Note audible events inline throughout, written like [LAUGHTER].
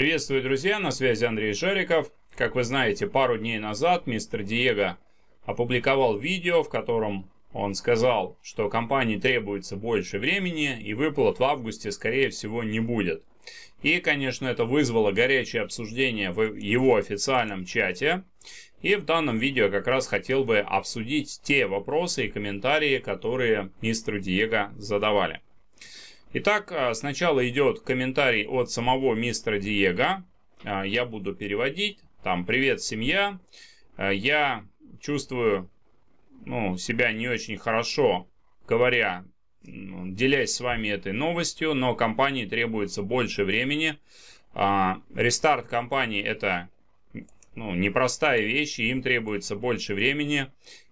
Приветствую, друзья, на связи Андрей Шариков. Как вы знаете, пару дней назад мистер Диего опубликовал видео, в котором он сказал, что компании требуется больше времени и выплат в августе, скорее всего, не будет. И, конечно, это вызвало горячее обсуждение в его официальном чате. И в данном видео как раз хотел бы обсудить те вопросы и комментарии, которые мистеру Диего задавали. Итак, а, сначала идет комментарий от самого мистера Диего. А, я буду переводить. Там «Привет, семья». А, я чувствую ну, себя не очень хорошо, говоря, делясь с вами этой новостью, но компании требуется больше времени. Рестарт компании – это ну, непростая вещь, и им требуется больше времени.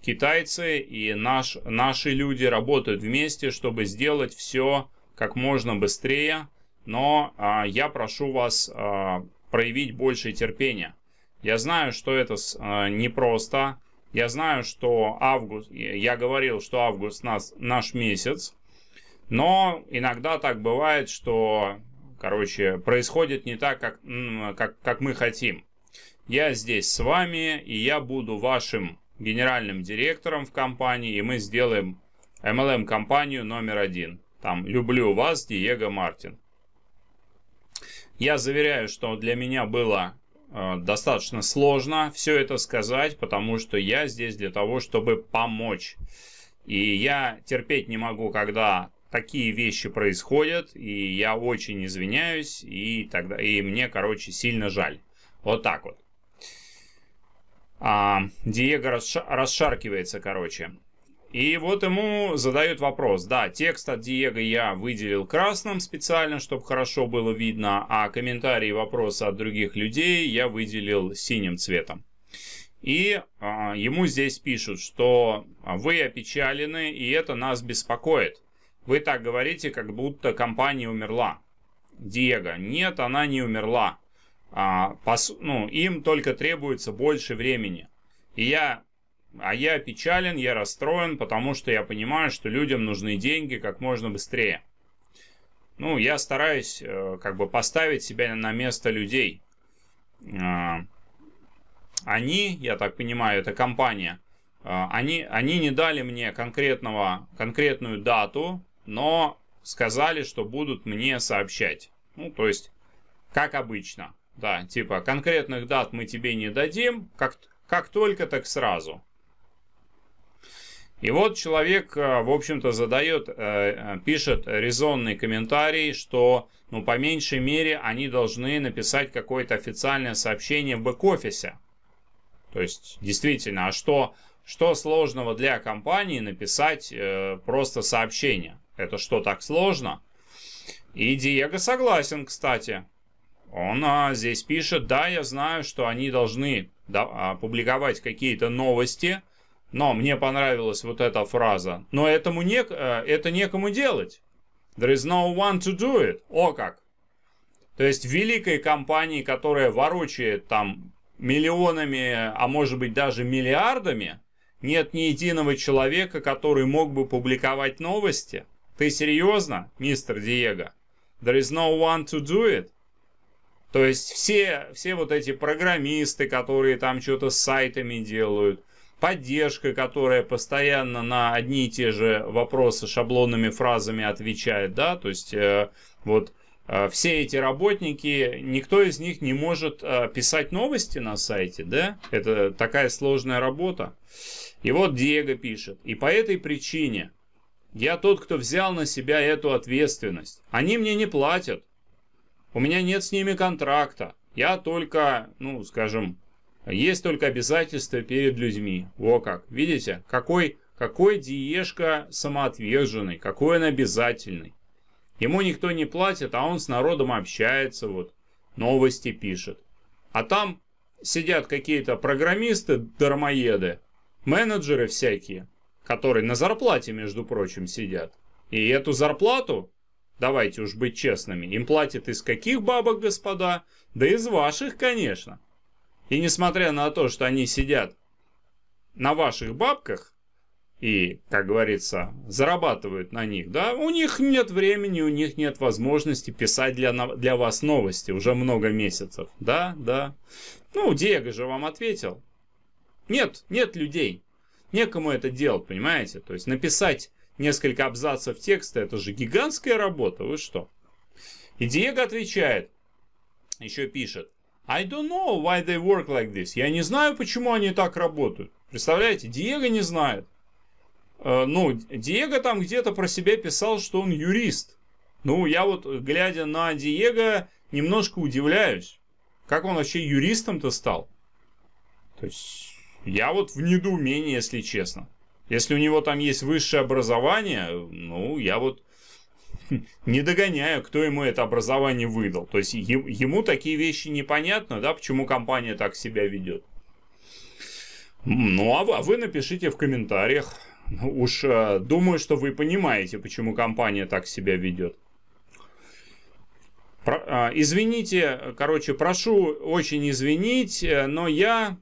Китайцы и наш, наши люди работают вместе, чтобы сделать все как можно быстрее, но а, я прошу вас а, проявить больше терпения. Я знаю, что это а, непросто. Я знаю, что август, я говорил, что август нас, наш месяц, но иногда так бывает, что, короче, происходит не так, как, как, как мы хотим. Я здесь с вами, и я буду вашим генеральным директором в компании, и мы сделаем MLM-компанию номер один там «Люблю вас, Диего Мартин». Я заверяю, что для меня было э, достаточно сложно все это сказать, потому что я здесь для того, чтобы помочь. И я терпеть не могу, когда такие вещи происходят, и я очень извиняюсь, и, тогда, и мне, короче, сильно жаль. Вот так вот. А, Диего расшаркивается, короче. И вот ему задают вопрос. Да, текст от Диего я выделил красным специально, чтобы хорошо было видно, а комментарии и вопросы от других людей я выделил синим цветом. И э, ему здесь пишут, что вы опечалены, и это нас беспокоит. Вы так говорите, как будто компания умерла. Диего, нет, она не умерла. А, пос, ну, им только требуется больше времени. И я а я печален, я расстроен, потому что я понимаю, что людям нужны деньги как можно быстрее. Ну, я стараюсь э, как бы поставить себя на место людей. А, они, я так понимаю, это компания, а, они, они не дали мне конкретного, конкретную дату, но сказали, что будут мне сообщать. Ну, то есть, как обычно. Да, типа, конкретных дат мы тебе не дадим, как, как только, так сразу. И вот человек, э, в общем-то, задает, э, э, пишет резонный комментарий, что, ну, по меньшей мере, они должны написать какое-то официальное сообщение в бэк-офисе. То есть, действительно, а что, что сложного для компании написать просто сообщение? Это что, так сложно? И Диего согласен, кстати. Он а, здесь пишет, да, я знаю, что они должны да, опубликовать какие-то новости – но мне понравилась вот эта фраза. Но этому не, э, это некому делать. There is no one to do it. О как! То есть великой компании, которая ворочает там миллионами, а может быть даже миллиардами, нет ни единого человека, который мог бы публиковать новости. Ты серьезно, мистер Диего? There is no one to do it. То есть все, все вот эти программисты, которые там что-то с сайтами делают – поддержка, которая постоянно на одни и те же вопросы шаблонными фразами отвечает, да, то есть э, вот э, все эти работники, никто из них не может э, писать новости на сайте, да, это такая сложная работа. И вот Диего пишет, и по этой причине я тот, кто взял на себя эту ответственность. Они мне не платят, у меня нет с ними контракта, я только, ну, скажем, есть только обязательства перед людьми. Во как. Видите, какой, какой диешка самоотверженный, какой он обязательный. Ему никто не платит, а он с народом общается, вот, новости пишет. А там сидят какие-то программисты, дармоеды, менеджеры всякие, которые на зарплате, между прочим, сидят. И эту зарплату, давайте уж быть честными, им платят из каких бабок, господа? Да из ваших, конечно. И несмотря на то, что они сидят на ваших бабках и, как говорится, зарабатывают на них, да, у них нет времени, у них нет возможности писать для, для вас новости уже много месяцев. Да, да. Ну, Диего же вам ответил. Нет, нет людей. Некому это делать, понимаете? То есть написать несколько абзацев текста, это же гигантская работа, вы что? И Диего отвечает, еще пишет. I don't know why they work like this. Я не знаю, почему они так работают. Представляете, Диего не знает. Э, ну, Диего там где-то про себя писал, что он юрист. Ну, я вот, глядя на Диего, немножко удивляюсь, как он вообще юристом-то стал. То есть, я вот в недоумении, если честно. Если у него там есть высшее образование, ну, я вот [LAUGHS] не догоняю, кто ему это образование выдал. То есть ему такие вещи непонятно, да, почему компания так себя ведет. Ну, а вы, а напишите в комментариях. Ну, уж э, думаю, что вы понимаете, почему компания так себя ведет. Про, а, извините, короче, прошу очень извинить, э, но я,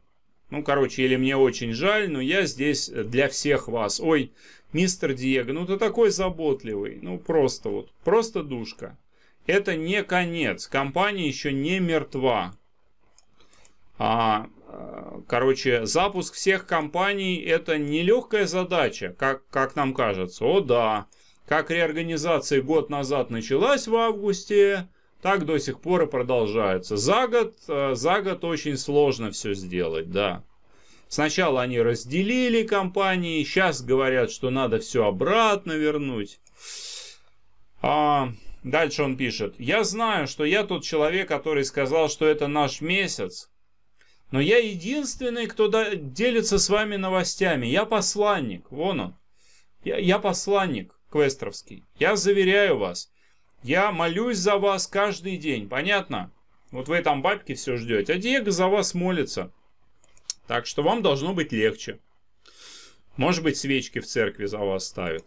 ну, короче, или мне очень жаль, но я здесь для всех вас. Ой, Мистер Диего, ну ты такой заботливый. Ну просто вот, просто душка. Это не конец. Компания еще не мертва. А, э, короче, запуск всех компаний это нелегкая задача, как, как нам кажется. О да, как реорганизация год назад началась в августе, так до сих пор и продолжается. За год, э, за год очень сложно все сделать, да. Сначала они разделили компании, сейчас говорят, что надо все обратно вернуть. А, дальше он пишет. Я знаю, что я тот человек, который сказал, что это наш месяц. Но я единственный, кто делится с вами новостями. Я посланник. Вон он. Я, я посланник квестровский. Я заверяю вас. Я молюсь за вас каждый день. Понятно? Вот вы там бабки все ждете. А Диего за вас молится. Так что вам должно быть легче. Может быть, свечки в церкви за вас ставят.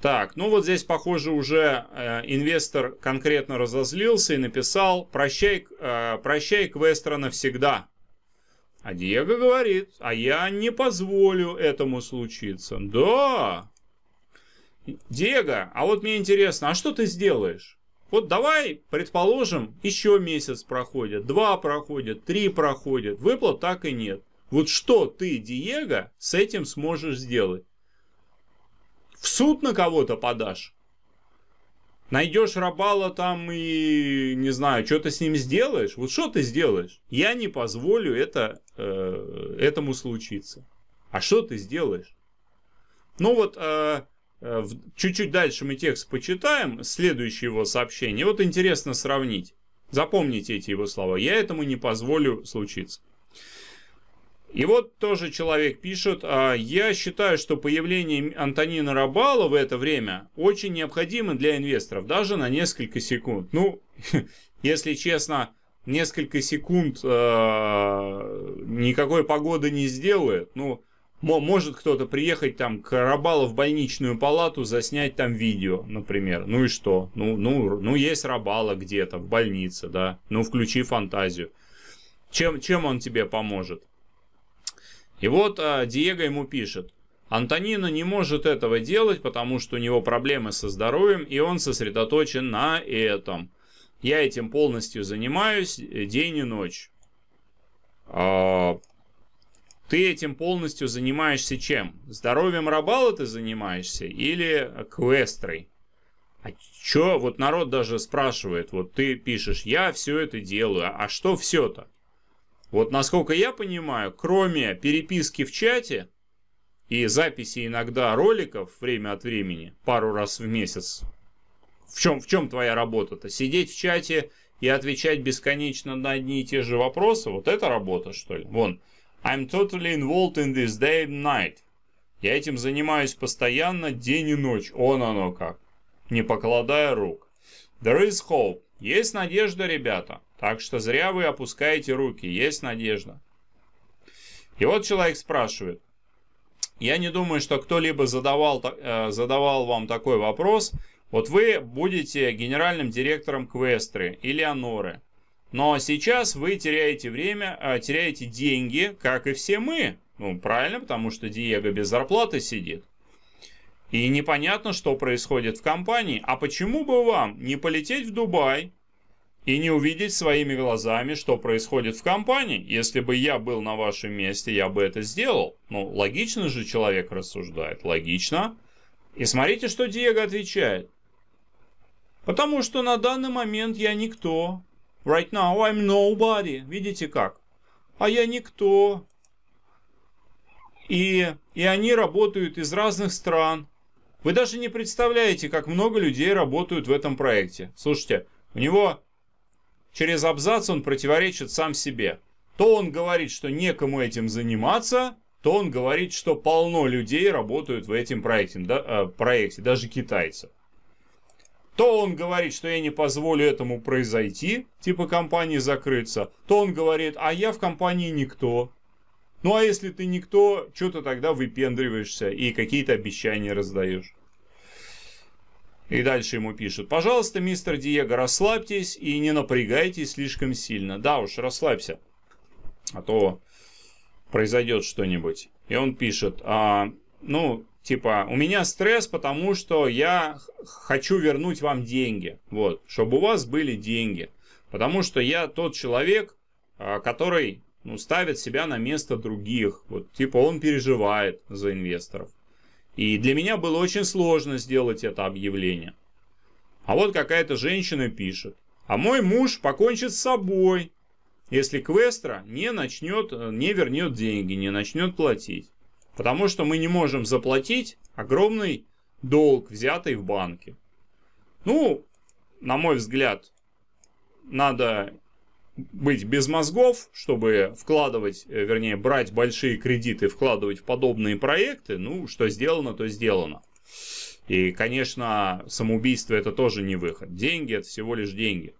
Так, ну вот здесь, похоже, уже э, инвестор конкретно разозлился и написал «Прощай, э, прощай квестера навсегда». А Диего говорит, а я не позволю этому случиться. Да. Диего, а вот мне интересно, а что ты сделаешь? Вот давай, предположим, еще месяц проходит, два проходит, три проходит, выплат так и нет. Вот что ты, Диего, с этим сможешь сделать? В суд на кого-то подашь? Найдешь Рабала там и, не знаю, что ты с ним сделаешь? Вот что ты сделаешь? Я не позволю это, э, этому случиться. А что ты сделаешь? Ну вот, э, Э, чуть-чуть дальше мы текст почитаем, следующее его сообщение. Вот интересно сравнить. Запомните эти его слова. Я этому не позволю случиться. И вот тоже человек пишет, «А, я считаю, что появление Антонина Рабала в это время очень необходимо для инвесторов, даже на несколько секунд. Ну, [LAUGHS] если честно, несколько секунд э, никакой погоды не сделает. Ну, может кто-то приехать там к Рабалу в больничную палату, заснять там видео, например. Ну и что? Ну, ну, ну есть Рабала где-то в больнице, да. Ну включи фантазию. Чем, чем он тебе поможет? И вот а, Диего ему пишет. Антонина не может этого делать, потому что у него проблемы со здоровьем, и он сосредоточен на этом. Я этим полностью занимаюсь день и ночь. А, ты этим полностью занимаешься чем? Здоровьем Рабала ты занимаешься или квестрой? А чё, вот народ даже спрашивает, вот ты пишешь, я все это делаю, а что все-то? Вот насколько я понимаю, кроме переписки в чате и записи иногда роликов время от времени, пару раз в месяц, в чем, в чем твоя работа-то? Сидеть в чате и отвечать бесконечно на одни и те же вопросы? Вот это работа, что ли? Вон, I'm totally involved in this day and night. Я этим занимаюсь постоянно, день и ночь, он оно как, не покладая рук. There is hope. Есть надежда, ребята. Так что зря вы опускаете руки, есть надежда. И вот человек спрашивает. Я не думаю, что кто-либо задавал, э, задавал вам такой вопрос. Вот вы будете генеральным директором Квестры или Аноры – но сейчас вы теряете время, а, теряете деньги, как и все мы. Ну, правильно, потому что Диего без зарплаты сидит. И непонятно, что происходит в компании. А почему бы вам не полететь в Дубай и не увидеть своими глазами, что происходит в компании? Если бы я был на вашем месте, я бы это сделал. Ну, логично же человек рассуждает. Логично. И смотрите, что Диего отвечает. Потому что на данный момент я никто. Right now I'm nobody. Видите как? А я никто. И, и они работают из разных стран. Вы даже не представляете, как много людей работают в этом проекте. Слушайте, у него через абзац он противоречит сам себе. То он говорит, что некому этим заниматься, то он говорит, что полно людей работают в этом проекте, да, э, проекте даже китайцев. То он говорит, что я не позволю этому произойти, типа компании закрыться. То он говорит, а я в компании никто. Ну а если ты никто, что ты тогда выпендриваешься и какие-то обещания раздаешь? И дальше ему пишут, пожалуйста, мистер Диего, расслабьтесь и не напрягайтесь слишком сильно. Да уж, расслабься, а то произойдет что-нибудь. И он пишет, а, ну, типа, у меня стресс, потому что я хочу вернуть вам деньги, вот, чтобы у вас были деньги, потому что я тот человек, а, который, ну, ставит себя на место других, вот, типа, он переживает за инвесторов. И для меня было очень сложно сделать это объявление. А вот какая-то женщина пишет, а мой муж покончит с собой, если Квестра не начнет, не вернет деньги, не начнет платить. Потому что мы не можем заплатить огромный долг, взятый в банке. Ну, на мой взгляд, надо быть без мозгов, чтобы вкладывать, э, вернее, брать большие кредиты, вкладывать в подобные проекты. Ну, что сделано, то сделано. И, конечно, самоубийство это тоже не выход. Деньги это всего лишь деньги.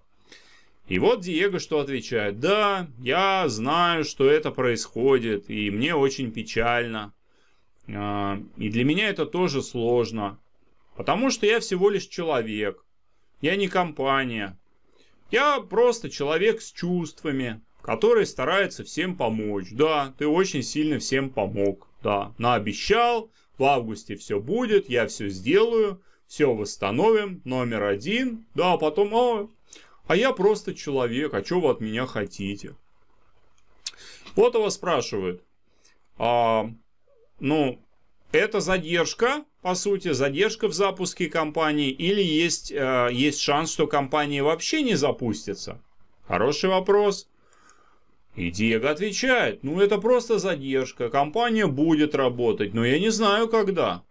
И вот Диего что отвечает. Да, я знаю, что это происходит, и мне очень печально. А, и для меня это тоже сложно, потому что я всего лишь человек, я не компания, я просто человек с чувствами, который старается всем помочь. Да, ты очень сильно всем помог, да, наобещал, в августе все будет, я все сделаю, все восстановим, номер один, да, а потом, а, а я просто человек, а что вы от меня хотите? Вот его спрашивают, а, ну, это задержка, по сути, задержка в запуске компании, или есть, э, есть шанс, что компания вообще не запустится? Хороший вопрос. И Диего отвечает, ну это просто задержка, компания будет работать, но я не знаю когда.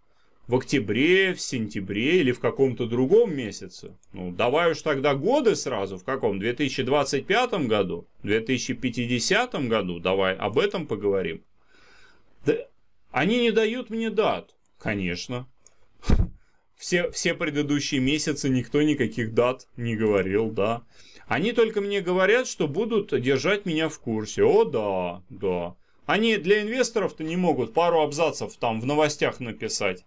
В октябре, в сентябре или в каком-то другом месяце. Ну давай уж тогда годы сразу, в каком? 2025 году, 2050 году, давай об этом поговорим. Да, они не дают мне дат. Конечно. Все, все предыдущие месяцы никто никаких дат не говорил, да. Они только мне говорят, что будут держать меня в курсе. О, да, да. Они для инвесторов-то не могут пару абзацев там в новостях написать.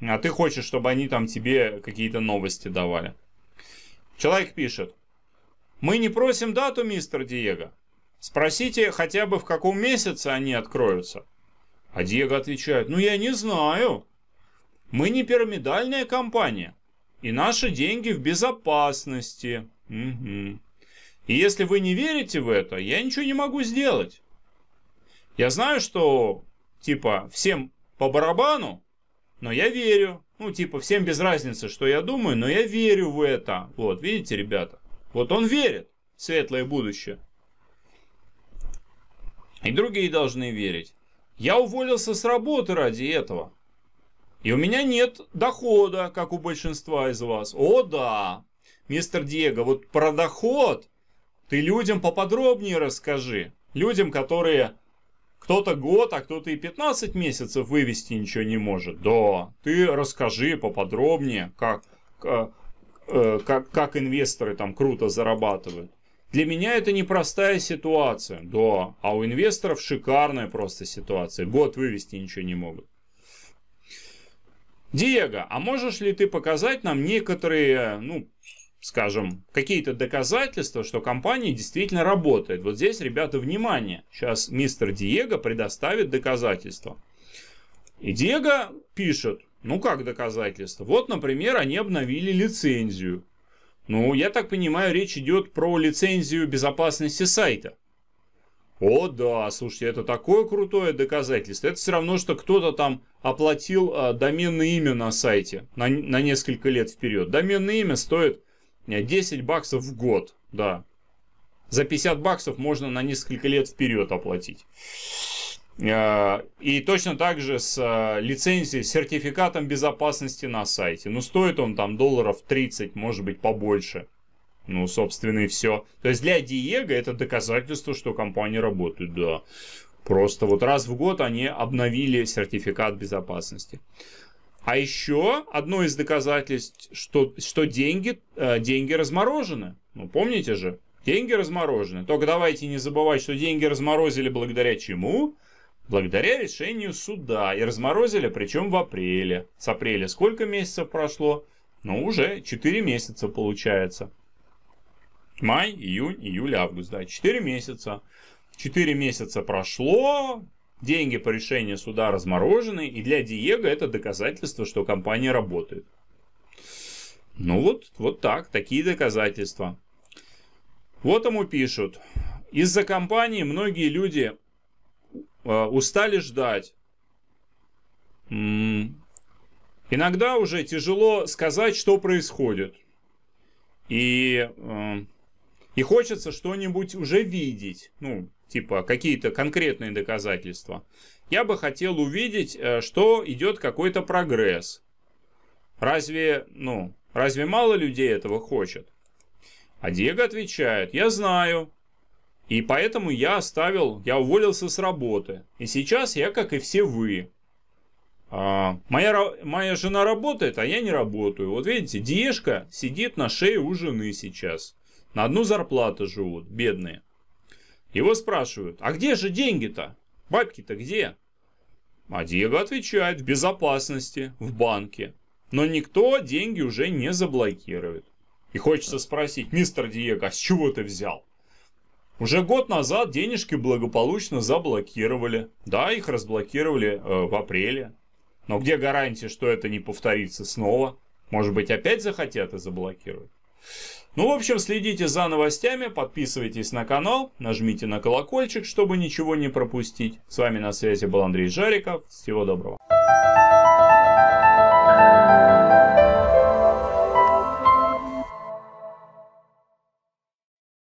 А ты хочешь, чтобы они там тебе какие-то новости давали. Человек пишет. Мы не просим дату, мистер Диего. Спросите хотя бы, в каком месяце они откроются. А Диего отвечает, ну я не знаю. Мы не пирамидальная компания, и наши деньги в безопасности. Угу. И если вы не верите в это, я ничего не могу сделать. Я знаю, что, типа, всем по барабану, но я верю. Ну, типа, всем без разницы, что я думаю, но я верю в это. Вот, видите, ребята? Вот он верит в светлое будущее. И другие должны верить. Я уволился с работы ради этого. И у меня нет дохода, как у большинства из вас. О да, мистер Диего, вот про доход ты людям поподробнее расскажи. Людям, которые кто-то год, а кто-то и 15 месяцев вывести ничего не может. Да, ты расскажи поподробнее, как, э, э, как, как инвесторы там круто зарабатывают. Для меня это непростая ситуация, да, а у инвесторов шикарная просто ситуация. Год вывести ничего не могут. Диего, а можешь ли ты показать нам некоторые, ну, скажем, какие-то доказательства, что компания действительно работает? Вот здесь, ребята, внимание. Сейчас мистер Диего предоставит доказательства. И Диего пишет, ну как доказательства? Вот, например, они обновили лицензию. Ну, я так понимаю, речь идет про лицензию безопасности сайта. О, да, слушайте, это такое крутое доказательство. Это все равно, что кто-то там оплатил а, доменное имя на сайте на, на несколько лет вперед. Доменное имя стоит 10 э, баксов в год, да. За 50 баксов можно на несколько лет вперед оплатить. Э, и точно так же с э, лицензией, сертификатом безопасности на сайте. Ну, стоит он там долларов 30, может быть, побольше. Ну, собственно, и все. То есть для Диего это доказательство, что компания работает, да. Просто вот раз в год они обновили сертификат безопасности. А еще одно из доказательств, что, что деньги, э, деньги разморожены. Ну, помните же, деньги разморожены. Только давайте не забывать, что деньги разморозили благодаря чему? благодаря решению суда и разморозили, причем в апреле. С апреля сколько месяцев прошло? Ну, уже 4 месяца получается. Май, июнь, июль, август, да, 4 месяца. 4 месяца прошло, деньги по решению суда разморожены, и для Диего это доказательство, что компания работает. Ну вот, вот так, такие доказательства. Вот ему пишут. Из-за компании многие люди Э, устали ждать. Иногда уже тяжело сказать, что происходит. И, э, и хочется что-нибудь уже видеть, ну, типа какие-то конкретные доказательства. Я бы хотел увидеть, э, что идет какой-то прогресс. Разве, ну, разве мало людей этого хочет? А Диего отвечает, я знаю, и поэтому я оставил, я уволился с работы. И сейчас я, как и все вы. А, моя, моя жена работает, а я не работаю. Вот видите, Диешка сидит на шее у жены сейчас. На одну зарплату живут, бедные. Его спрашивают, а где же деньги-то? Бабки-то где? А Диего отвечает, в безопасности, в банке. Но никто деньги уже не заблокирует. И хочется спросить, мистер Диего, а с чего ты взял? Уже год назад денежки благополучно заблокировали. Да, их разблокировали э, в апреле. Но где гарантия, что это не повторится снова? Может быть, опять захотят и заблокировать? Ну, в общем, следите за новостями, подписывайтесь на канал, нажмите на колокольчик, чтобы ничего не пропустить. С вами на связи был Андрей Жариков. Всего доброго.